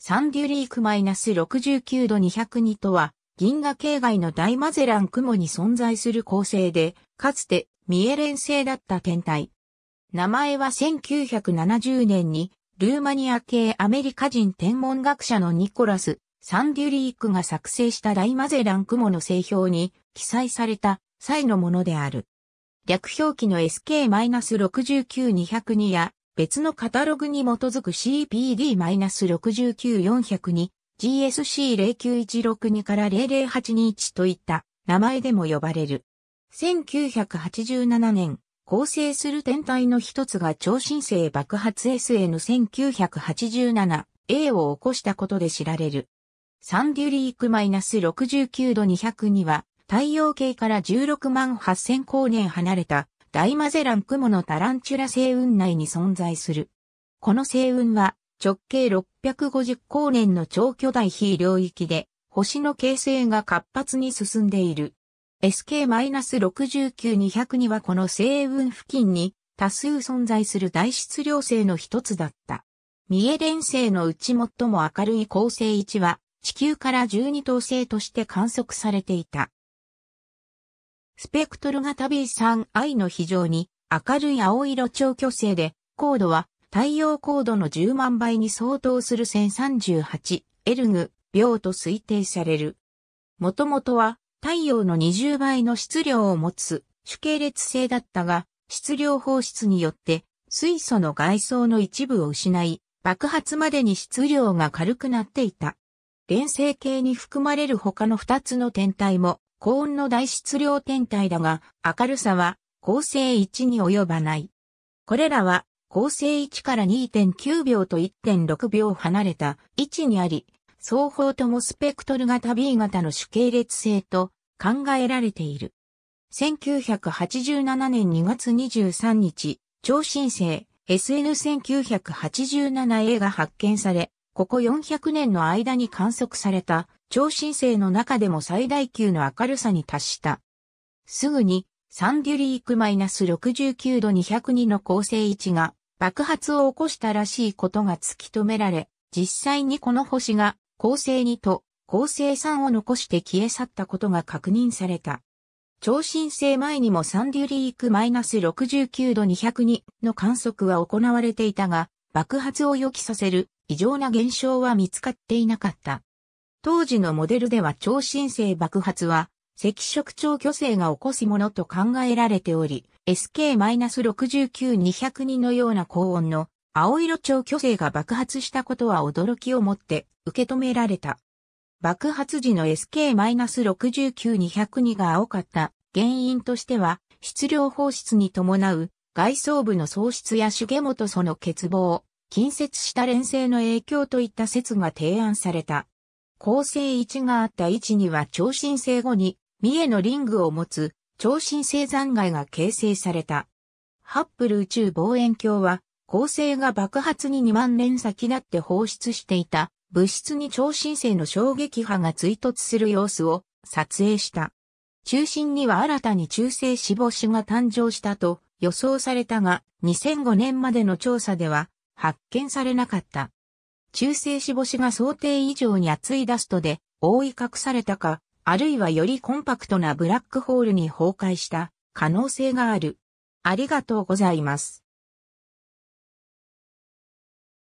サンデュリークマイナス69度202とは、銀河系外の大マゼラン雲に存在する恒星で、かつてミエレン星だった天体。名前は1970年に、ルーマニア系アメリカ人天文学者のニコラス・サンデュリークが作成した大マゼラン雲の製表に記載された際のものである。略表記の SK-69202 や別のカタログに基づく c p d 6 9 4 0 2 GSC09162 から00821といった名前でも呼ばれる。1987年、構成する天体の一つが超新星爆発 SN1987A を起こしたことで知られる。サンデュリーク -69 度2 0 2は太陽系から16万8000光年離れた大マゼラン雲のタランチュラ星雲内に存在する。この星雲は直径650光年の超巨大非領域で星の形成が活発に進んでいる。s k 6 9 2 0 0にはこの星雲付近に多数存在する大質量星の一つだった。三重連星のうち最も明るい恒星1は地球から12等星として観測されていた。スペクトル型 B3i の非常に明るい青色超巨星で、高度は太陽高度の10万倍に相当する 1038L グ秒と推定される。もともとは太陽の20倍の質量を持つ主系列性だったが、質量放出によって水素の外装の一部を失い、爆発までに質量が軽くなっていた。連星系に含まれる他の2つの天体も高温の大質量天体だが、明るさは恒星1に及ばない。これらは恒星1から2.9秒と1.6秒離れた位置にあり、双方ともスペクトル型 B 型の主系列性と考えられている。1987年2月23日、超新星 SN1987A が発見され、ここ400年の間に観測された超新星の中でも最大級の明るさに達した。すぐに、サンデュリークマイナス69度202の構成位置が爆発を起こしたらしいことが突き止められ、実際にこの星が構成2と構成3を残して消え去ったことが確認された。超新星前にもサンデュリークマイナス69度202の観測は行われていたが、爆発を予期させる異常な現象は見つかっていなかった。当時のモデルでは超新星爆発は、赤色超巨星が起こすものと考えられており、SK-69202 のような高温の青色超巨星が爆発したことは驚きをもって受け止められた。爆発時の SK-69202 が青かった原因としては、質量放出に伴う外装部の喪失や重元素の欠乏、近接した連星の影響といった説が提案された。構成1があった位置には超新星後に、三重のリングを持つ超新星残骸が形成された。ハッブル宇宙望遠鏡は、恒星が爆発に2万年先だって放出していた物質に超新星の衝撃波が追突する様子を撮影した。中心には新たに中性死亡子が誕生したと予想されたが、2005年までの調査では発見されなかった。中性子星が想定以上に厚いダストで覆い隠されたか、あるいはよりコンパクトなブラックホールに崩壊した可能性がある。ありがとうございます。